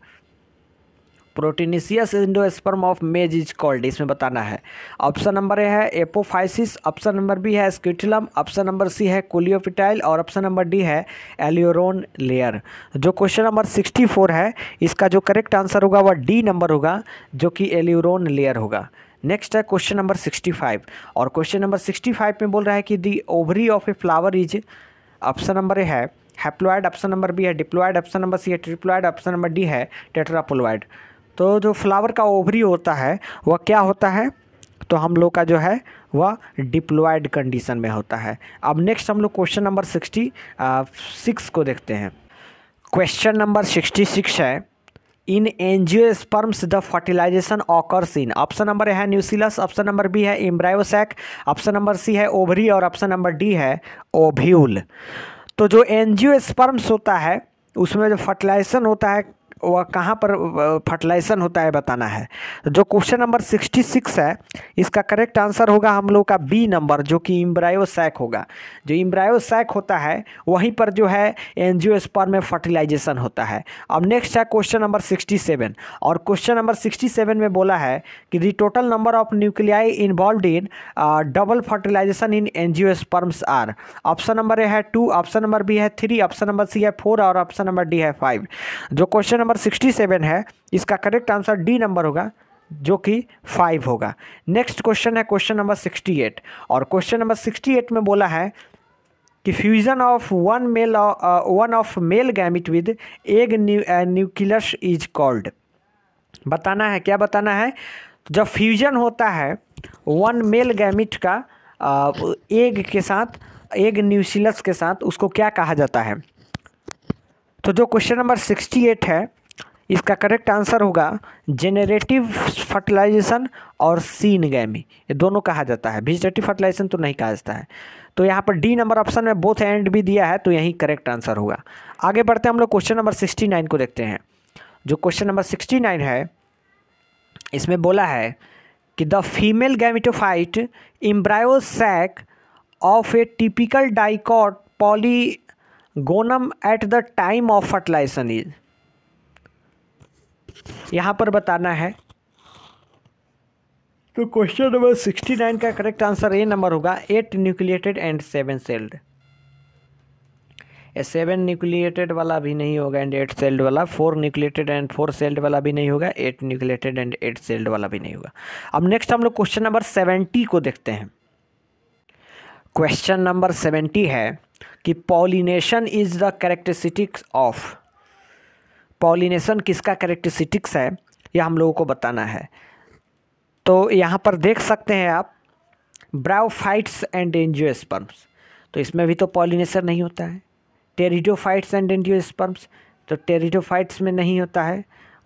proteinaceous endosperm of maize is called इसमें बताना है ऑप्शन नंबर ए है एपोफाइसिस ऑप्शन नंबर बी है स्क्यूटिलम ऑप्शन नंबर सी है कोलियोपिटाइल और ऑप्शन नंबर डी है एलियोरोन लेयर जो क्वेश्चन नंबर सिक्सटी फोर है इसका जो करेक्ट आंसर होगा वह डी नंबर होगा जो कि एलियोरोन लेयर होगा नेक्स्ट है क्वेश्चन नंबर सिक्सटी फाइव और क्वेश्चन नंबर सिक्सटी फाइव में बोल रहा है कि the ovary of a flower is option number A है हैप्लॉयड ऑप्शन नंबर बी है डिप्लॉयड ऑप्शन नंबर सी है ट्रिप्लॉयड ऑप्शन नंबर डी है टेट्रापोलॉयड तो जो फ्लावर का ओवरी होता है वह क्या होता है तो हम लोग का जो है वह डिप्लॉयड कंडीशन में होता है अब नेक्स्ट हम लोग क्वेश्चन नंबर सिक्सटी सिक्स को देखते हैं क्वेश्चन नंबर सिक्सटी सिक्स है in sperms the fertilization occurs in option number है न्यूसिलस ऑप्शन नंबर बी है इम्ब्रायोसैक ऑप्शन नंबर सी है ओभरी और ऑप्शन नंबर डी है ओभ्यूल तो जो स्पर्म्स होता है उसमें जो फर्टिलाइजेशन होता है वह कहाँ पर फर्टिलाइजेशन होता है बताना है जो क्वेश्चन नंबर सिक्सटी सिक्स है इसका करेक्ट आंसर होगा हम लोग का बी नंबर जो कि इम्ब्रायोसैक होगा जो इम्ब्रायोसैक होता है वहीं पर जो है एनजीओ में फर्टिलाइजेशन होता है अब नेक्स्ट है क्वेश्चन नंबर सिक्सटी सेवन और क्वेश्चन नंबर सिक्सटी सेवन में बोला है कि the total number of nuclei involve in double fertilization in sperms are option number A है टू ऑप्शन नंबर बी है थ्री ऑप्शन नंबर सी है four और option number D है five जो question number number sixty seven है इसका correct answer D number होगा जो कि फाइव होगा नेक्स्ट क्वेश्चन है क्वेश्चन नंबर सिक्सटी एट और क्वेश्चन नंबर सिक्सटी एट में बोला है कि fusion of one male one of male gamete with egg nucleus is called बताना है क्या बताना है जब फ्यूजन होता है वन मेल गैमिट का एग uh, के साथ एग न्यूसिलस के साथ उसको क्या कहा जाता है तो जो क्वेश्चन नंबर सिक्सटी एट है इसका करेक्ट आंसर होगा जेनरेटिव फर्टिलाइजेशन और सीन गैमी ये दोनों कहा जाता है विजिटेटिव फर्टिलाइजेशन तो नहीं कहा जाता है तो यहाँ पर डी नंबर ऑप्शन में बोथ एंड भी दिया है तो यही करेक्ट आंसर होगा आगे बढ़ते हैं हम लोग क्वेश्चन नंबर सिक्सटी नाइन को देखते हैं जो क्वेश्चन नंबर सिक्सटी नाइन है इसमें बोला है कि the female gametophyte embryo sac of a typical dicot polygonum at the time of fertilization is यहाँ पर बताना है तो क्वेश्चन नंबर सिक्सटी नाइन का करेक्ट आंसर ए नंबर होगा eight nucleated and seven celled seven nucleated वाला भी नहीं होगा एंड एट सेल्ड वाला four nucleated and four celled वाला भी नहीं होगा eight nucleated and eight celled वाला भी नहीं होगा अब नेक्स्ट हम लोग क्वेश्चन नंबर सेवेंटी को देखते हैं क्वेश्चन नंबर सेवेंटी है कि pollination is the characteristics of pollination किसका करेक्टरिस्टिक्स है यह हम लोगों को बताना है तो यहाँ पर देख सकते हैं आप ब्राउफाइट्स एंड स्पर्म्स तो इसमें भी तो पॉलिनेशन नहीं होता है टेरिडोफाइट्स एंड स्पर्म्स तो टेरिडोफाइट्स में नहीं होता है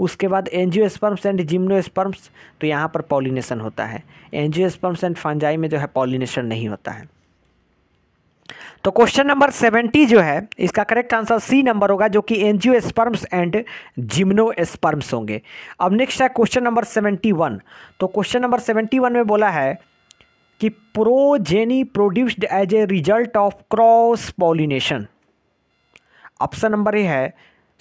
उसके बाद स्पर्म्स एंड जिम्नोस्पर्म्स तो यहाँ पर पॉलिनेशन होता है स्पर्म्स एंड फंजाई में जो है पॉलिनेशन नहीं होता है तो क्वेश्चन नंबर सेवेंटी जो है इसका करेक्ट आंसर सी नंबर होगा जो कि angiosperms and gymnosperms होंगे अब नेक्स्ट है क्वेश्चन नंबर सेवेंटी वन तो क्वेश्चन नंबर सेवेंटी वन में बोला है कि progeny produced as a result of cross pollination option number A है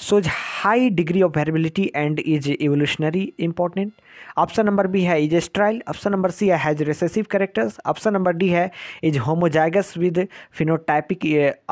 shows high degree of variability and is evolutionary important option number B है is sterile option number C है has recessive characters option number D है is homozygous with phenotypic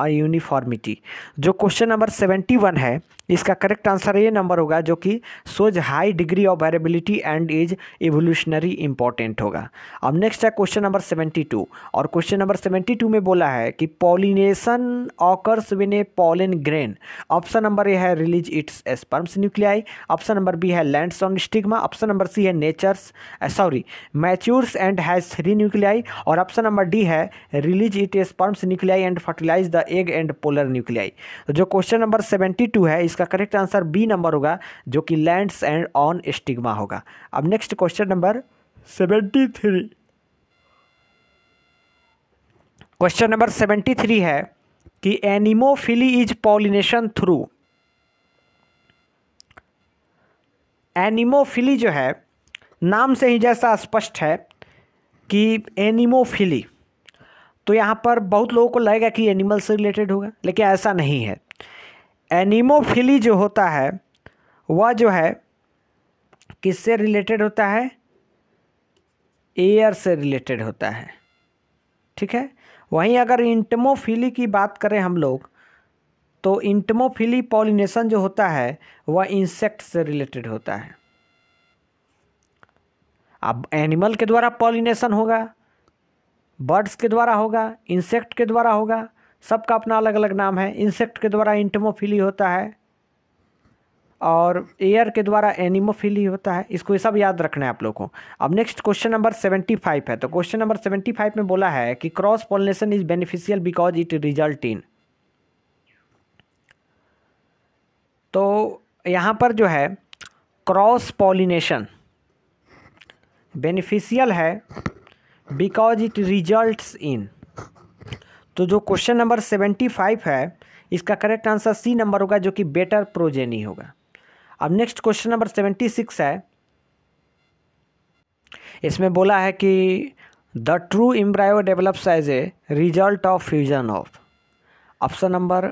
uniformity जो question number seventy one है इसका correct answer ये number होगा जो कि shows high degree of variability and is evolutionary important होगा अब नेक्स्ट है क्वेश्चन नंबर सेवेंटी टू और क्वेश्चन नंबर सेवेंटी टू में बोला है कि pollination occurs when a pollen grain option number A है release its sperms nuclei option number B है land on stigma option number C है matures sorry matures and has three nuclei और option number D है release it sperms nuclei and fertilize the egg and polar nuclei तो जो question number seventy to है इसका इसका correct answer B number होगा जो कि लैंड्स एंड ऑन स्टिग्मा होगा अब next question number seventy three question number seventy three है कि anemophily is pollination through anemophily जो है नाम से ही जैसा स्पष्ट है कि एनिमोफिली तो यहाँ पर बहुत लोगों को लगेगा कि एनिमल से रिलेटेड होगा लेकिन ऐसा नहीं है एनिमोफिली जो होता है वह जो है किससे रिलेटेड होता है एयर से रिलेटेड होता है ठीक है वहीं अगर इंटमोफिली की बात करें हम लोग तो इंटमोफिली पॉलिनेशन जो होता है वह इंसेक्ट से रिलेटेड होता है अब एनिमल के द्वारा पॉलिनेशन होगा बर्ड्स के द्वारा होगा इंसेक्ट के द्वारा होगा सबका अपना अलग अलग नाम है इंसेक्ट के द्वारा इंटमोफिली होता है और एयर के द्वारा एनिमोफिली होता है इसको ये सब याद रखना है आप लोगों को अब next question number seventy five है तो क्वेश्चन नंबर सेवेंटी फाइव में बोला है कि cross pollination is beneficial because it result in तो यहाँ पर जो है क्रॉस पॉलिनेशन बेनिफिशियल है बिकॉज इट रिजल्ट इन तो जो क्वेश्चन नंबर सेवेंटी फाइव है इसका करेक्ट आंसर सी नंबर होगा जो कि बेटर प्रोजेनी होगा अब next question number seventy six है इसमें बोला है कि the true embryo develops as a result of fusion of option number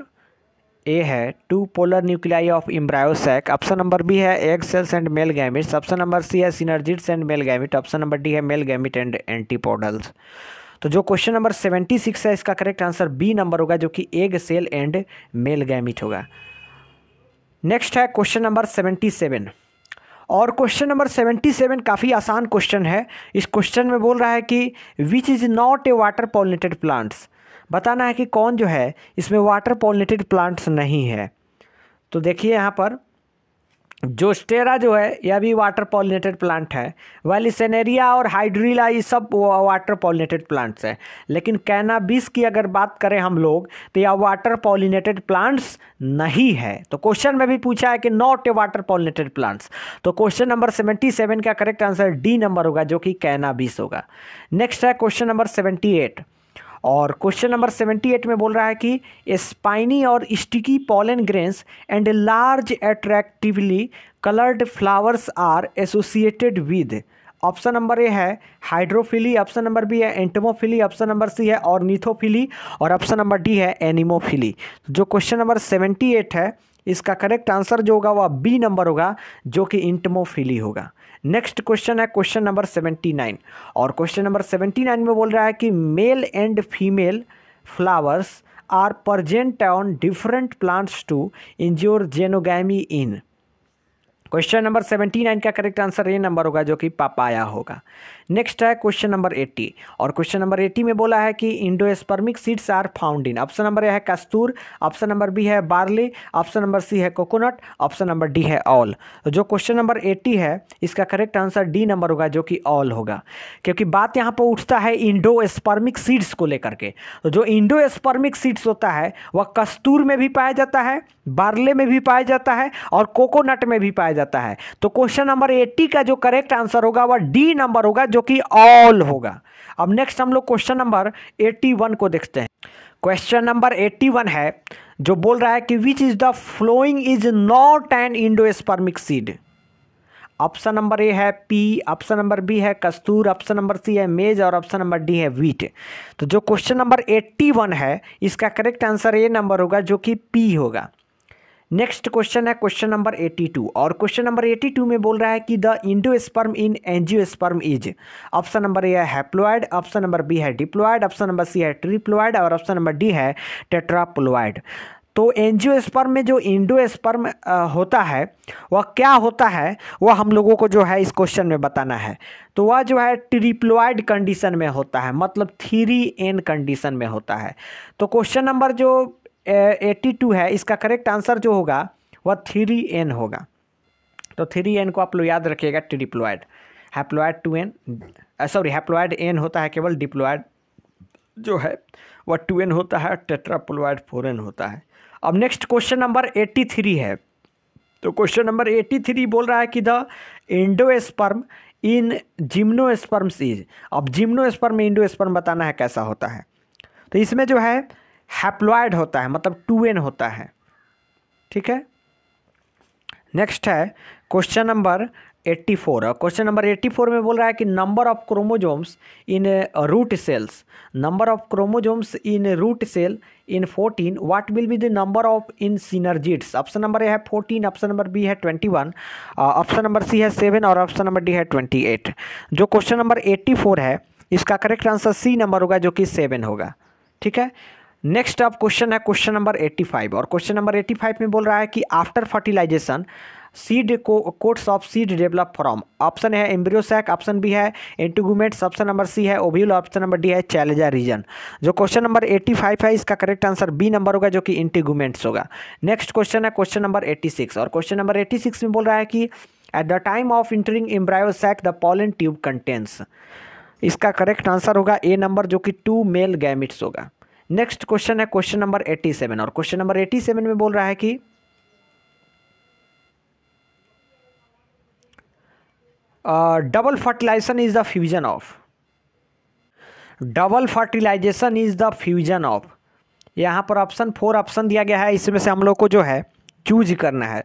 A है two polar nuclei of embryo sac option number B है egg cells and male gametes option number C है synergids and male gamete option number D है male gamete and antipodals तो जो question number seventy six है इसका correct answer B number होगा जो कि egg cell and male gamete होगा नेक्स्ट है क्वेश्चन नंबर सेवेंटी सेवन और क्वेश्चन नंबर सेवेंटी सेवन काफ़ी आसान क्वेश्चन है इस क्वेश्चन में बोल रहा है कि which is not a water pollinated plants बताना है कि कौन जो है इसमें वाटर पॉलिनेटेड प्लांट्स नहीं है तो देखिए यहाँ पर जोस्टेरा जो है यह भी वाटर पॉलिनेटेड प्लांट है सेनेरिया और हाइड्रीला ये सब वाटर पॉलिनेटेड प्लांट्स हैं लेकिन कैनाबिस की अगर बात करें हम लोग तो यह वाटर पॉलिनेटेड प्लांट्स नहीं है तो क्वेश्चन में भी पूछा है कि not a water pollinated plants तो क्वेश्चन नंबर सेवेंटी सेवन का करेक्ट आंसर डी नंबर होगा जो कि कैनाबिस होगा नेक्स्ट है क्वेश्चन नंबर सेवेंटी एट और क्वेश्चन नंबर सेवेंटी एट में बोल रहा है कि स्पाइनी और sticky pollen grains and large attractively coloured flowers are associated with option number A है हाइड्रोफिली ऑप्शन नंबर बी है एंटमोफिली ऑप्शन नंबर सी है और नीथोफिली और ऑप्शन नंबर डी है एनिमोफिली जो क्वेश्चन नंबर सेवेंटी एट है इसका करेक्ट आंसर जो होगा वह बी नंबर होगा जो कि इंटमोफिली होगा नेक्स्ट क्वेश्चन है क्वेश्चन नंबर सेवेंटी नाइन और क्वेश्चन नंबर सेवेंटी नाइन में बोल रहा है कि male and female flowers are present on different plants to ensure xenogamy in question number seventy nine का करेक्ट आंसर ये नंबर होगा जो कि पापाया होगा नेक्स्ट है क्वेश्चन नंबर एट्टी और क्वेश्चन नंबर एट्टी में बोला है कि endospermic seeds are found in option number A है कस्तूर ऑप्शन नंबर बी है बार्ले ऑप्शन नंबर सी है कोकोनट ऑप्शन नंबर डी है ऑल तो जो क्वेश्चन नंबर एट्टी है इसका करेक्ट आंसर डी नंबर होगा जो कि ऑल होगा क्योंकि बात यहाँ पर उठता है इंडो एस्पर्मिक सीड्स को लेकर के तो जो एस्पर्मिक सीड्स होता है वह कस्तूर में भी पाया जाता है बार्ले में भी पाया जाता है और कोकोनट में भी पाया जाता है तो क्वेश्चन नंबर एट्टी का जो करेक्ट आंसर होगा वह डी नंबर होगा जो कि ऑल होगा अब नेक्स्ट हम लोग क्वेश्चन नंबर 81 को देखते हैं क्वेश्चन नंबर 81 है जो बोल रहा है कि which is the following is not an endospermic seed option number A है पी ऑप्शन नंबर बी है कस्तूर ऑप्शन नंबर सी है मेज और ऑप्शन नंबर डी है वीट तो जो क्वेश्चन नंबर 81 है इसका करेक्ट आंसर ए नंबर होगा जो कि पी होगा नेक्स्ट क्वेश्चन है क्वेश्चन नंबर 82 और क्वेश्चन नंबर 82 में बोल रहा है कि the endosperm in sperm is option number A haploid option number B है डिप्लोइड ऑप्शन नंबर सी है ट्रिप्लोइड और ऑप्शन नंबर डी है टेट्राप्लोइड तो एनजियो स्पर्म में जो इंडो स्पर्म होता है वह क्या होता है वह हम लोगों को जो है इस क्वेश्चन में बताना है तो वह जो है ट्रिप्लोइड कंडीशन में होता है मतलब थ्री एन कंडीशन में होता है तो क्वेश्चन नंबर जो एट्टी टू है इसका करेक्ट आंसर जो होगा वह थ्री एन होगा तो थ्री एन को आप लोग याद रखिएगा triploid haploid two N sorry haploid N होता है केवल डिप्लॉयड जो है वह टू एन होता है टेट्राप्लॉयड फोर एन होता है अब next question number eighty three है तो क्वेश्चन नंबर एट्टी थ्री बोल रहा है कि the endosperm in gymno gymnosperms is अब जिम्नो स्पर्म इंडो स्पर्म बताना है कैसा होता है तो इसमें जो है हैप्लॉयड होता है मतलब टू एन होता है ठीक है नेक्स्ट है question number eighty four question number eighty four में बोल रहा है कि number of chromosomes in root cells number of chromosomes in root cell in fourteen what will be the number of in synergids option number A है fourteen option number B है twenty one option number C है seven और option number D है twenty eight जो question number four है इसका correct answer C number होगा जो कि सेवन होगा ठीक है नेक्स्ट अब क्वेश्चन है क्वेश्चन नंबर एट्टी फाइव और क्वेश्चन नंबर एट्टी फाइव में बोल रहा है कि आफ्टर फर्टिलाइजेशन सीड को coats of seed develop from option है एम्ब्रियोसैक ऑप्शन बी है एंटीगूमेट्स ऑप्शन नंबर सी है ओव्यूल ऑप्शन नंबर डी है चैलेजा रीजन जो क्वेश्चन नंबर फाइव है इसका करेक्ट आंसर बी नंबर होगा जो कि इंटीगूमेंट्स होगा नेक्स्ट क्वेश्चन है क्वेश्चन नंबर एट्टी सिक्स और क्वेश्चन नंबर सिक्स में बोल रहा है कि at the time of entering embryo sac the pollen tube contents इसका करेक्ट आंसर होगा ए नंबर जो कि टू मेल गैमिट्स होगा नेक्स्ट क्वेश्चन है क्वेश्चन नंबर एट्टी सेवन और क्वेश्चन नंबर एट्टी सेवन में बोल रहा है कि double fertilization is the fusion of double fertilization is the fusion of यहां पर ऑप्शन फोर ऑप्शन दिया गया है इसमें से हम लोग को जो है चूज करना है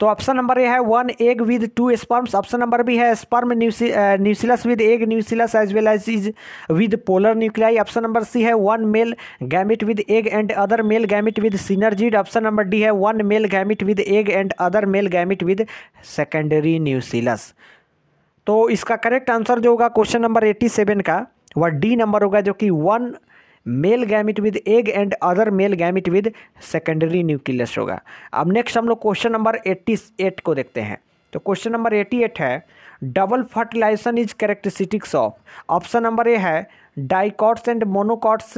तो ऑप्शन नंबर ए है one egg with two sperms option number B है sperm nucleus with egg nucleus as well as is with polar nuclei option number C है one male gamete with egg and other male gamete with synergid option number D है one male gamete with egg and other male gamete with secondary nucleus तो इसका correct answer जो होगा question number eighty seven का वह D number होगा जो कि one male gamete with egg and other male gamete with secondary nucleus होगा अब नेक्स्ट हम लोग क्वेश्चन नंबर एट्टी एट को देखते हैं तो क्वेश्चन नंबर एट्टी एट है double fertilization is characteristics of option number A है डाइकॉट्स एंड मोनोकॉट्स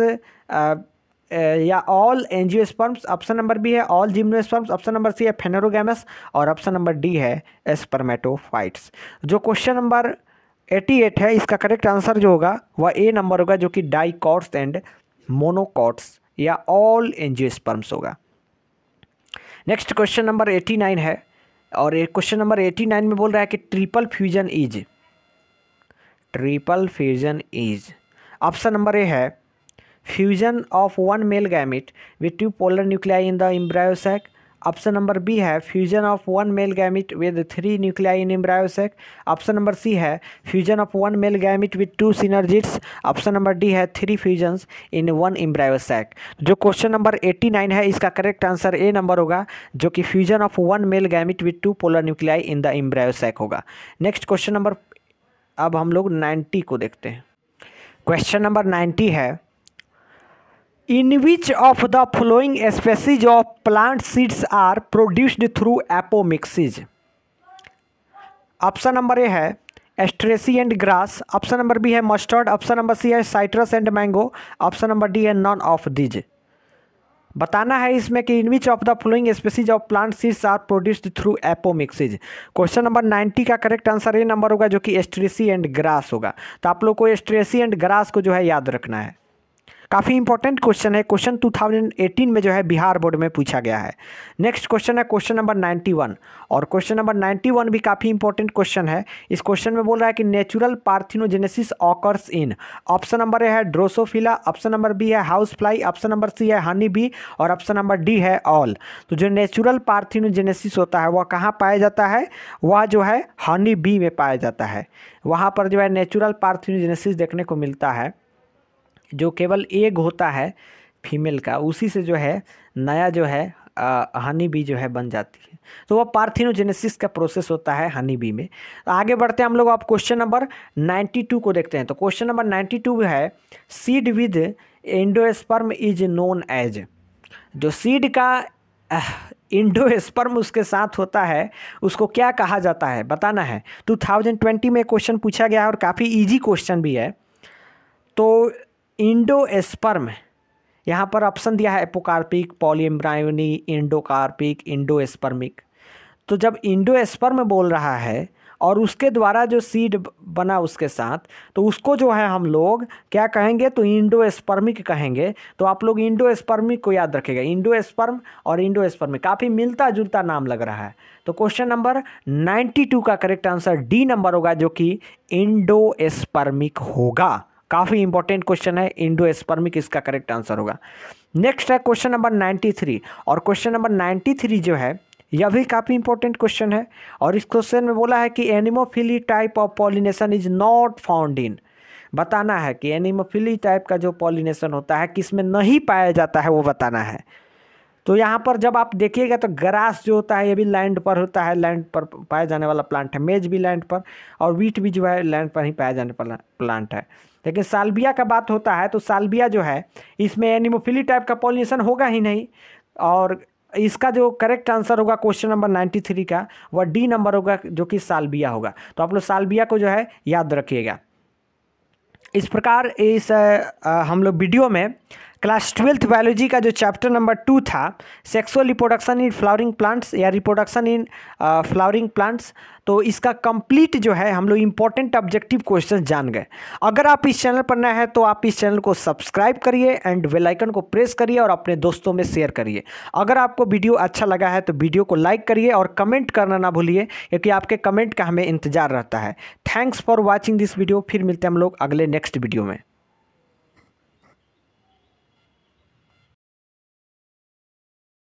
या all angiosperms option number B है all gymnosperms option number C है फेनोरोगैमस और ऑप्शन नंबर डी है स्पर्मेटोफाइट्स जो क्वेश्चन नंबर 88 एट है इसका करेक्ट आंसर जो होगा वह ए नंबर होगा जो कि डाइकॉट्स एंड मोनोकॉट्स या ऑल एंजियोस्पर्म्स होगा next question number eighty nine है और एक क्वेश्चन नंबर एटी नाइन में बोल रहा है कि triple fusion is triple fusion is option number A है fusion of one male gamete with two polar nuclei in the embryo sac option number B है fusion of one male gamete with three nuclei in embryo sac option number C है fusion of one male gamete with two synergids option number D है three fusions in one embryo sac जो question number eighty nine है इसका correct answer A number होगा जो कि fusion of one male gamete with two polar nuclei in the embryo sac होगा next question number अब हम लोग नाइन्टी को देखते हैं क्वेश्चन नंबर नाइन्टी है in which of the following species of plant seeds are produced through apomixis option number A है asteraceae and grass option number B है मस्टर्ड ऑप्शन नंबर सी है citrus and mango option number D है none of these बताना है इसमें कि in which of the following species of plant seeds are produced through apomixis question number ninety का correct answer ये number होगा जो कि एस्ट्रेसी एंड ग्रास होगा तो आप लोग को एस्ट्रेसी एंड ग्रास को जो है याद रखना है काफ़ी इंपॉर्टेंट क्वेश्चन है क्वेश्चन 2018 में जो है बिहार बोर्ड में पूछा गया है नेक्स्ट क्वेश्चन है क्वेश्चन नंबर 91 और क्वेश्चन नंबर 91 भी काफ़ी इंपॉर्टेंट क्वेश्चन है इस क्वेश्चन में बोल रहा है कि natural parthenogenesis occurs in option number A है ड्रोसोफिला ऑप्शन नंबर बी है house fly option number C है हनी बी और ऑप्शन नंबर डी है ऑल तो जो नेचुरल पार्थिनोजेनेसिस होता है वह कहाँ पाया जाता है वह जो है हनी बी में पाया जाता है वहाँ पर जो है नेचुरल पार्थिनोजेनेसिस देखने को मिलता है जो केवल एग होता है फीमेल का उसी से जो है नया जो है हनी बी जो है बन जाती है तो वह पार्थिनोजेनेसिस का प्रोसेस होता है हनी बी में आगे बढ़ते हैं हम लोग आप क्वेश्चन नंबर 92 को देखते हैं तो क्वेश्चन नंबर 92 है seed with endosperm is known as जो सीड का इंडोस्पर्म उसके साथ होता है उसको क्या कहा जाता है बताना है 2020 में क्वेश्चन पूछा गया है और काफ़ी ईजी क्वेश्चन भी है तो इंडो एस्पर्म यहाँ पर ऑप्शन दिया है एपोकार्पिक पॉलीएम्ब्रायोनी इंडोकार्पिक इंडो एस्पर्मिक तो जब इंडो एस्पर्म बोल रहा है और उसके द्वारा जो सीड बना उसके साथ तो उसको जो है हम लोग क्या कहेंगे तो इंडो एस्पर्मिक कहेंगे तो आप लोग इंडो एस्पर्मिक को याद रखेगा इंडो स्पर्म और इंडो स्पर्मिक काफ़ी मिलता जुलता नाम लग रहा है तो क्वेश्चन नंबर 92 का करेक्ट आंसर डी नंबर होगा जो कि इंडो एस्पर्मिक होगा काफ़ी इंपॉर्टेंट क्वेश्चन है इंडो एस्पर्मिक इसका करेक्ट आंसर होगा नेक्स्ट है क्वेश्चन नंबर नाइन्टी थ्री और क्वेश्चन नंबर नाइन्टी थ्री जो है यह भी काफ़ी इंपॉर्टेंट क्वेश्चन है और इस क्वेश्चन में बोला है कि anemophily type of pollination is not found in बताना है कि एनिमोफिली टाइप का जो पॉलिनेशन होता है किस में नहीं पाया जाता है वो बताना है तो यहाँ पर जब आप देखिएगा तो ग्रास जो होता है ये भी लैंड पर होता है लैंड पर पाया जाने वाला प्लांट है मेज भी लैंड पर और वीट भी जो है लैंड पर ही पाया जाने वाला प्लांट है लेकिन साल्बिया का बात होता है तो साल्बिया जो है इसमें एनिमोफिली टाइप का पॉलिनेशन होगा ही नहीं और इसका जो करेक्ट आंसर होगा क्वेश्चन नंबर नाइन्टी थ्री का वह डी नंबर होगा जो कि सालबिया होगा तो आप लोग सालबिया को जो है याद रखिएगा इस प्रकार इस आ, हम लोग वीडियो में क्लास ट्वेल्थ बायोलॉजी का जो चैप्टर नंबर टू था sexual reproduction in flowering plants या रिप्रोडक्शन इन फ्लावरिंग प्लांट्स तो इसका कंप्लीट जो है हम लोग इंपॉर्टेंट ऑब्जेक्टिव क्वेश्चन जान गए अगर आप इस चैनल पर नए हैं तो आप इस चैनल को सब्सक्राइब करिए एंड वेलाइकन आइकन को प्रेस करिए और अपने दोस्तों में शेयर करिए अगर आपको वीडियो अच्छा लगा है तो वीडियो को लाइक करिए और कमेंट करना ना भूलिए क्योंकि आपके कमेंट का हमें इंतजार रहता है thanks for watching this video फिर मिलते हैं हम लोग अगले नेक्स्ट वीडियो में